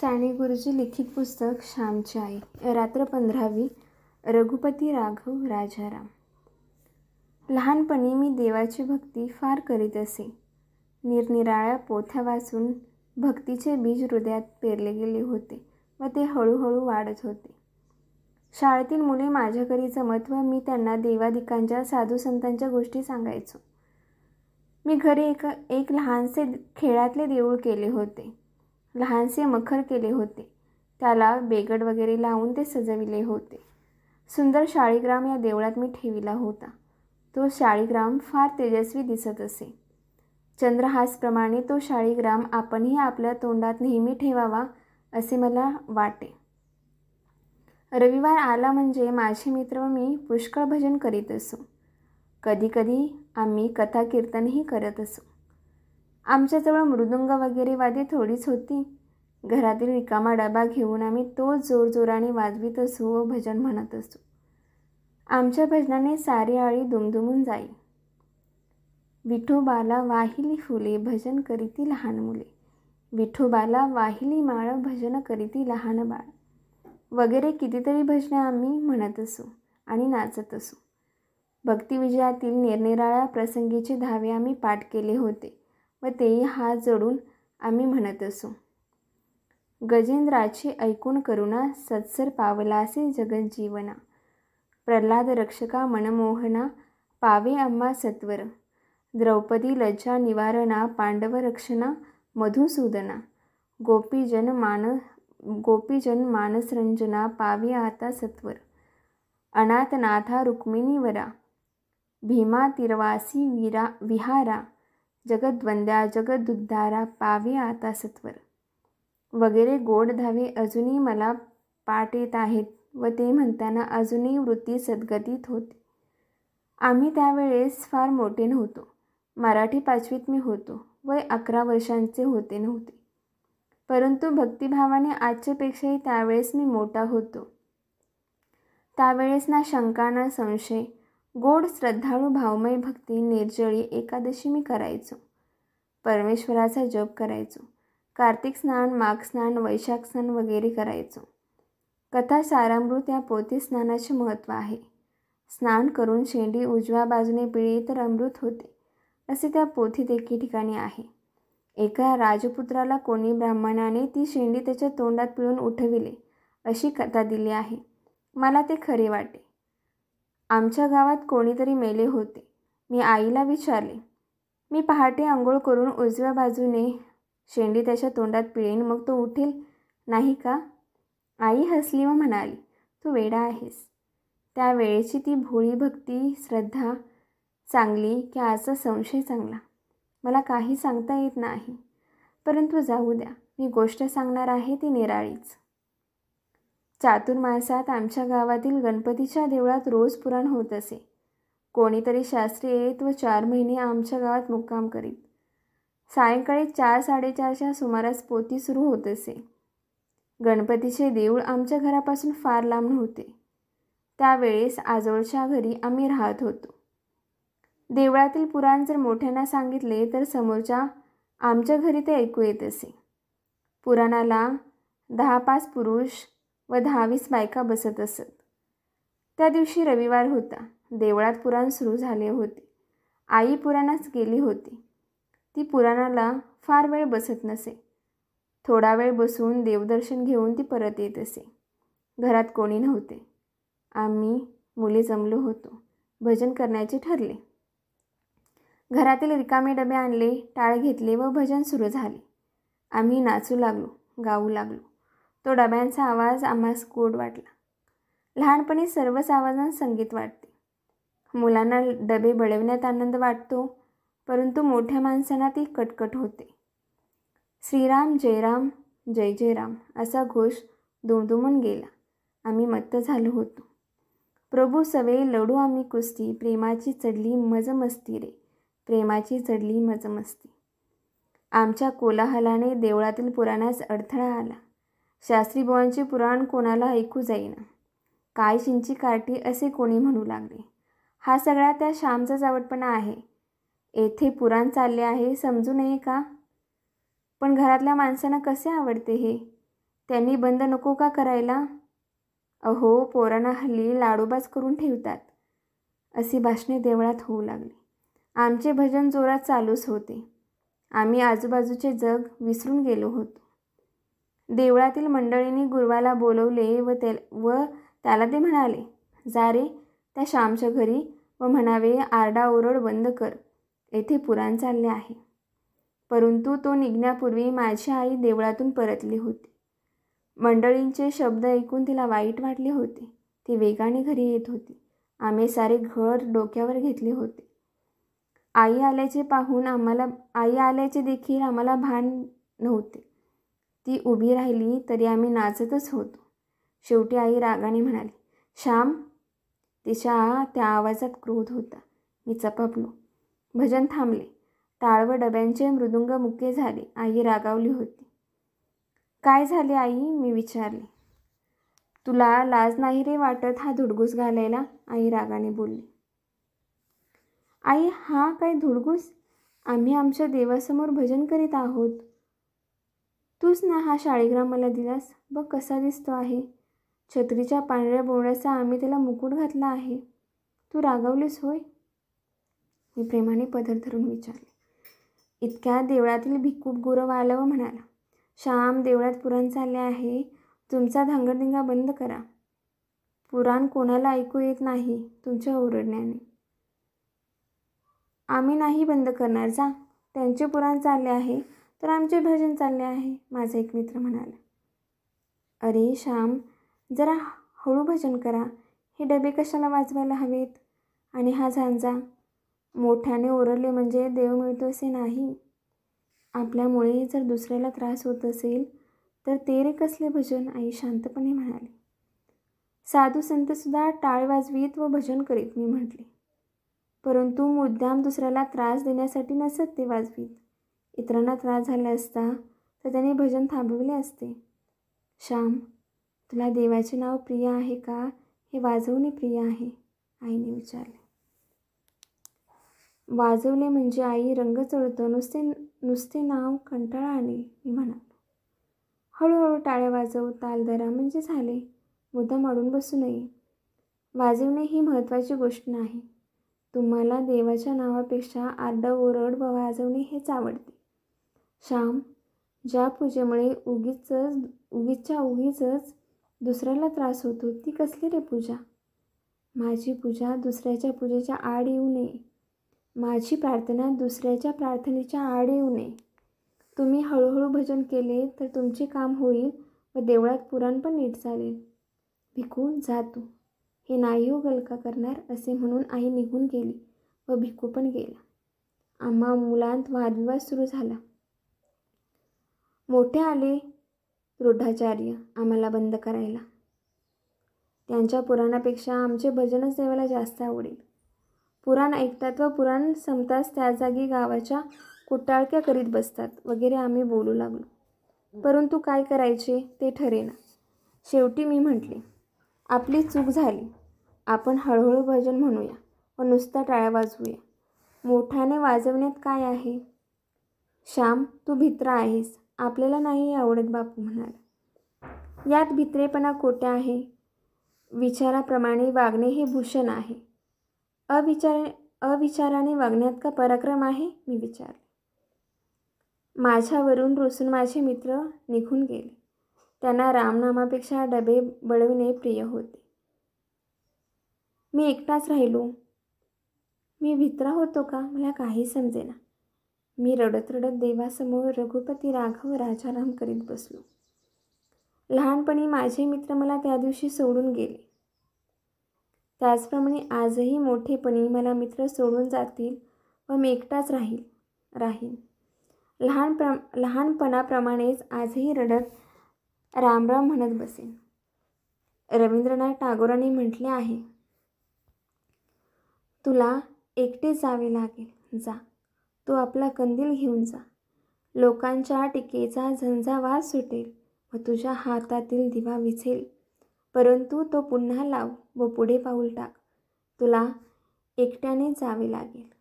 साने गुरुजी लिखित पुस्तक श्यामची आई रात्र पंधरावी रघुपती राघव राजाराम लहानपणी मी देवाची भक्ती फार करीत असे निरनिराळ्या पोथ्या वाचून भक्तीचे बीज हृदयात पेरले गेले होते व ते हळूहळू वाढत होते शाळेतील मुले माझ्या घरी जमत व मी त्यांना देवादिकांच्या साधू संतांच्या गोष्टी सांगायचो मी घरी एक एक लहानसे खेळातले देऊळ केले होते लहानसे मखर केले होते त्याला बेगड वगैरे लावून ते सजविले होते सुंदर शाळीग्राम या देवळात मी ठेविला होता तो शाळीग्राम फार तेजस्वी दिसत असे चंद्रहासप्रमाणे तो शाळीग्राम आपणही आपल्या तोंडात नेहमी ठेवावा असे मला वाटे रविवार आला म्हणजे माझे मित्र मी पुष्कळ भजन करीत असो कधीकधी आम्ही कथा कीर्तनही करत असो आमच्याजवळ मृदुंग वगैरे वादी थोडीच होती घरातील रिकामा डबा घेऊन आम्ही तो जोरजोराने वाजवीत असू व भजन म्हणत असू आमच्या भजनाने सारी आळी दुमदुमून जाई विठोबाला वाहिली फुले भजन करीती लहान मुले विठोबाला वाहिली माळ भजन करीती लहान बाळ वगैरे कितीतरी भजने आम्ही म्हणत असू आणि नाचत असू भक्तिविजयातील निरनिराळ्या प्रसंगीचे धावे आम्ही पाठ केले होते व तेही हात जोडून आम्ही म्हणत असू गजेंद्राची ऐकून करुणा सत्सर पावलासे जगत जीवना प्रल्हाद रक्षका मनमोहना पावे अम्मा सत्वर द्रौपदी लज्जा निवारणा पांडव रक्षणा मधुसूदना गोपीजन मान गोपीजन मानसरंजना पावे आता सत्वर अनाथनाथा रुक्मिणीवरा भीमा तिरवासी विरा विहारा जगद्वंद्या जगदुद्धारा पावे आता सत्वर वगैरे गोड धावे अजूनही मला पाठ येत आहेत व ते म्हणताना अजूनही वृत्ती सद्गतीत होती आम्ही त्यावेळेस फार मोठे नव्हतो मराठी पाचवीत मी होतो वय अकरा वर्षांचे होते नव्हते परंतु भक्तिभावाने आजच्यापेक्षाही त्यावेळेस मी मोठा होतो त्यावेळेस ना शंका ना संशय गोड श्रद्धाळू भावमय भक्ती निर्जळी एकादशी मी करायचो परमेश्वराचा जप करायचो कार्तिक स्नान माघ स्नान वैशाख स्नान वगैरे करायचो कथा सारामृत या पोती स्नानाचे महत्त्व आहे स्नान करून शेंडी उजव्या बाजूने पिळी तर अमृत होते असे त्या पोथीत एके ठिकाणी आहे एका राजपुत्राला कोणी ब्राह्मणाने ती शेंडी त्याच्या तोंडात पिळून उठविले अशी कथा दिली आहे मला ते खरे वाटे आमच्या गावात कोणीतरी मेले होते मी आईला विचारले मी पहाटे आंघोळ करून उजव्या बाजूने शेंडी त्याच्या तोंडात पिळेन मग तो उठेल नाही का आई हसली व म्हणाली तू वेडा आहेस त्यावेळेची ती भोळी भक्ती श्रद्धा चांगली की आजचा संशय चांगला मला काही सांगता येत नाही परंतु जाऊ द्या मी गोष्ट सांगणार आहे ती निराळीच चातुर्मासात आमच्या गावातील गणपतीच्या देवळात रोज पुराण होत असे कोणीतरी शास्त्री येत व चार महिने आमच्या गावात मुक्काम करीत सायंकाळी चार साडेचारच्या सुमारास पोती सुरू होत असे गणपतीचे देऊळ आमच्या घरापासून फार लांब नव्हते त्यावेळेस आजोळच्या घरी आम्ही राहत होतो देवळातील पुराण जर मोठ्यांना सांगितले तर समोरच्या आमच्या घरी ते ऐकू येत असे पुराणाला दहा पाच पुरुष व दहावीस बायका बसत असत त्या दिवशी रविवार होता देवळात पुराण सुरू झाले होते आई पुराणास गेली होती ती पुराणाला फार वेळ बसत नसे थोडा वेळ बसून देवदर्शन घेऊन ती परत येत असे घरात कोणी नव्हते आम्ही मुले जमलो होतो भजन करण्याचे ठरले घरातील रिकामे डबे आणले टाळ घेतले व भजन सुरू झाले आम्ही नाचू लागलो गाऊ लागलो तो डब्यांचा आवाज आम्हास कोड वाटला लहानपणी सर्वच आवाजांना संगीत वाटते मुलांना डबे बळवण्यात आनंद वाटतो परंतु मोठ्या माणसांना ती कटकट होते श्रीराम जयराम जय जयराम असा घोष दुमदुमून गेला आम्ही मत्त झालो होतो प्रभू सवे लढू आम्ही कुस्ती प्रेमाची चढली मजमस्ती रे प्रेमाची चढली मजमस्ती आमच्या कोलाहलाने देवळातील पुराणास अडथळा आला शास्त्री बुवांचे पुराण कोणाला ऐकू जाईना काय शिंची काठी असे कोणी म्हणू लागले हा सगळा त्या श्यामचा आवडपणा आहे येथे पुराण चालले आहे समजू नये का पण घरातल्या माणसांना कसे आवडते हे त्यांनी बंद नको का करायला अहो पोरांना हल्ली लाडोबाज करून ठेवतात अशी भाषणे देवळात होऊ लागली आमचे भजन जोरात चालूच होते आम्ही आजूबाजूचे जग विसरून गेलो होतो देवळातील मंडळींनी गुरुवाला बोलवले व ते व त्याला ते म्हणाले जा रे त्या श्यामच्या घरी व म्हणावे आरडाओरड बंद कर येथे पुराण चालले आहे परंतु तो निघण्यापूर्वी माझी आई देवळातून परतली होती मंडळींचे शब्द ऐकून तिला वाईट वाटले होते ती वेगाने घरी येत होती आम्ही सारे घर डोक्यावर घेतले होते आई आल्याचे पाहून आम्हाला आई आल्याचे देखील आम्हाला भान नव्हते ती उभी राहिली तरी आम्ही नाचतच होतो शेवटी आई रागाने म्हणाली श्याम तिच्या त्या आवाजात क्रोध होता मी चपपलो भजन थांबले ताळव डब्यांचे मृदुंग मुके झाले आई रागावली होती काय झाले आई मी विचारले तुला लाज नाही रे वाटत हा धुडगूस घालायला आई रागाने बोलली आई हा काय धुडगूस आम्ही आमच्या देवासमोर भजन करीत आहोत तूच ना हा शाळीग्राम मला दिलास बघ कसा दिसतो आहे छत्रीच्या पांढऱ्या बोळ्याचा आम्ही त्याला मुकुट घातला आहे तू रागवलीस होय मी प्रेमाने पदर धरून विचारले इतक्या देवळातील भिकूप गुरव आलं व म्हणाला श्याम देवळात पुराण चालले आहे तुमचा धांगरधिंगा बंद करा पुराण कोणाला ऐकू येत नाही तुमच्या ओरडण्याने आम्ही नाही बंद करणार जा त्यांचे पुराण चालले आहे तर आमचे भजन चालले आहे माझा एक मित्र म्हणाला अरे श्याम जरा हळू भजन करा हे डबे कशाला वाजवायला हवेत आणि हा झांजा मोठ्याने ओरडले म्हणजे देव मिळतो असे नाही आपल्यामुळे जर दुसऱ्याला त्रास होत असेल तर ते रे कसले भजन आई शांतपणे म्हणाले साधू संतसुद्धा टाळ वाजवीत व भजन करीत मी म्हटले परंतु मुद्दाम दुसऱ्याला त्रास देण्यासाठी नसत ते वाजवीत इतरांना त्रास झाला असता तर त्याने भजन थांबवले असते श्याम तुला देवाचे नाव प्रिय आहे का हे वाजवणे प्रिय आहे आईने विचारले वाजवणे म्हणजे आई रंग चढतो नुसते नुसते नाव कंटाळा आले मी म्हणालो हळूहळू टाळ्या वाजव धरा म्हणजे झाले मुद्दा माडून बसू नये वाजवणे ही महत्त्वाची गोष्ट नाही तुम्हाला देवाच्या नावापेक्षा आरडा ओरड व वाजवणे हेच आवडते श्याम ज्या पूजेमुळे उगीच उगीच्या उगीचच दुसऱ्याला त्रास होतो ती कसली रे पूजा माझी पूजा दुसऱ्याच्या पूजेच्या आड येऊ नये माझी प्रार्थना दुसऱ्याच्या प्रार्थनेच्या आड येऊ नये तुम्ही हळूहळू भजन केले तर तुमचे काम होईल व देवळात पुराण पण नीट चालेल भिकू जातो हे नाही हो गलका करणार असे म्हणून आई निघून गेली व भिकू पण गेला आम्हा मुलांत वादविवाद सुरू झाला मोठे आले रूढाचार्य आम्हाला बंद करायला त्यांच्या पुराणापेक्षा आमचे भजनच सेवेला जास्त आवडेल पुराण ऐकतात व पुराण संपताच त्या जागी गावाच्या कुटाळक्या करीत बसतात वगैरे आम्ही बोलू लागलो परंतु काय करायचे ते ठरेना शेवटी मी म्हटले आपली चूक झाली आपण हळूहळू भजन म्हणूया व नुसता टाळ्या वाजवूया मोठ्याने वाजवण्यात काय आहे श्याम तू भित्रा आहेस आपल्याला नाही आवडत बापू म्हणाला यात भित्रेपणा कोट्या आहे विचाराप्रमाणे वागणे हे भूषण आहे अविचार अविचाराने वागण्यात का पराक्रम आहे मी विचारले माझ्यावरून रोसून माझे मित्र निघून गेले त्यांना रामनामापेक्षा डबे बळविणे प्रिय होते मी एकटाच राहिलो मी भित्रा होतो का मला काही समजेना मी रडत रडत देवासमोर रघुपती राघव राजाराम करीत बसलो लहानपणी माझे मित्र मला त्या दिवशी सोडून गेले त्याचप्रमाणे आजही मोठेपणी मला मित्र सोडून जातील व मी एकटाच राहील राहीन लहान प्र लहानपणाप्रमाणेच आजही रडत रामराम म्हणत बसेन रवींद्रनाथ टागोरांनी म्हटले आहे तुला एकटे जावे लागेल जा तो आपला कंदील घेऊन जा लोकांच्या टीकेचा झंझावात सुटेल व तुझ्या हातातील दिवा विझेल परंतु तो पुन्हा लाव व पुढे पाऊल टाक तुला एकट्याने जावे लागेल